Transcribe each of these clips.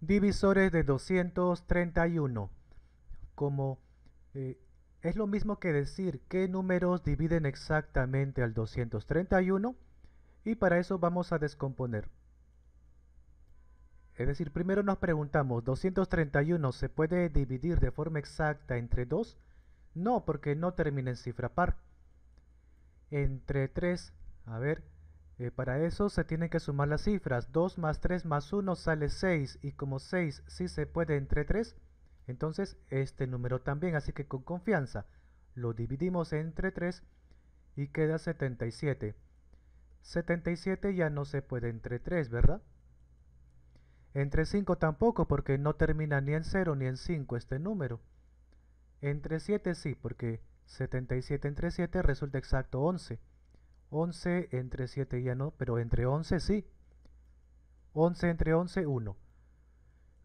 divisores de 231. Como eh, es lo mismo que decir qué números dividen exactamente al 231 y para eso vamos a descomponer. Es decir, primero nos preguntamos, ¿231 se puede dividir de forma exacta entre 2? No, porque no termina en cifra par. Entre 3, a ver, eh, para eso se tienen que sumar las cifras. 2 más 3 más 1 sale 6. Y como 6 sí se puede entre 3, entonces este número también. Así que con confianza lo dividimos entre 3 y queda 77. 77 ya no se puede entre 3, ¿verdad? Entre 5 tampoco porque no termina ni en 0 ni en 5 este número. Entre 7 sí, porque 77 entre 7 resulta exacto 11. 11 entre 7 ya no, pero entre 11 sí. 11 entre 11, 1.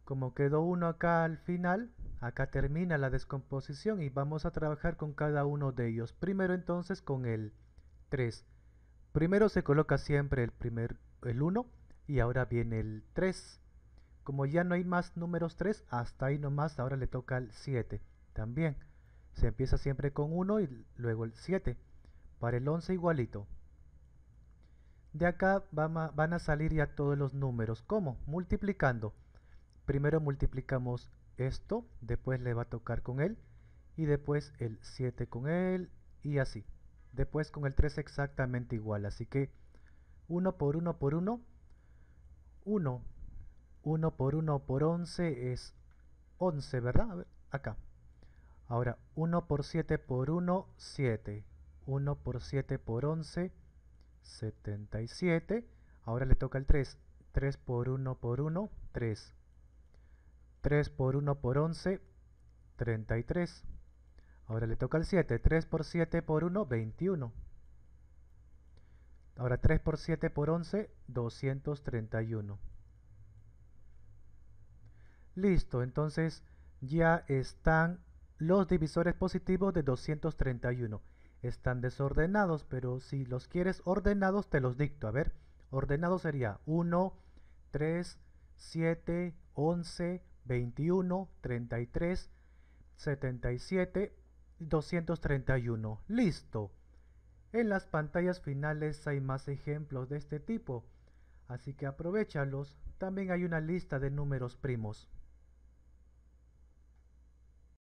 Como quedó 1 acá al final, acá termina la descomposición y vamos a trabajar con cada uno de ellos. Primero entonces con el 3. Primero se coloca siempre el primer el 1 y ahora viene el 3. Como ya no hay más números 3, hasta ahí nomás, ahora le toca el 7. También se empieza siempre con 1 y luego el 7 para el 11 igualito. De acá van a, salir ya todos los números. ¿Cómo? Multiplicando. Primero multiplicamos esto, después le va a tocar con él, y después el 7 con él, y así. Después con el 3 exactamente igual, así que 1 por 1 por 1, 1, 1 por 1 por 11 es 11, ¿verdad? acá. Ahora, 1 por 7 por 1, 7. 1 por 7 por 11, 77. Ahora le toca el 3. 3 por 1 por 1, 3. 3 por 1 por 11, 33. Ahora le toca el 7. 3 por 7 por 1, 21. Ahora 3 por 7 por 11, 231. Listo, entonces ya están los divisores positivos de 231 están desordenados, pero si los quieres ordenados, te los dicto. A ver, ordenado sería 1, 3, 7, 11, 21, 33, 77, 231. Listo. En las pantallas finales hay más ejemplos de este tipo, así que aprovechalos. También hay una lista de números primos.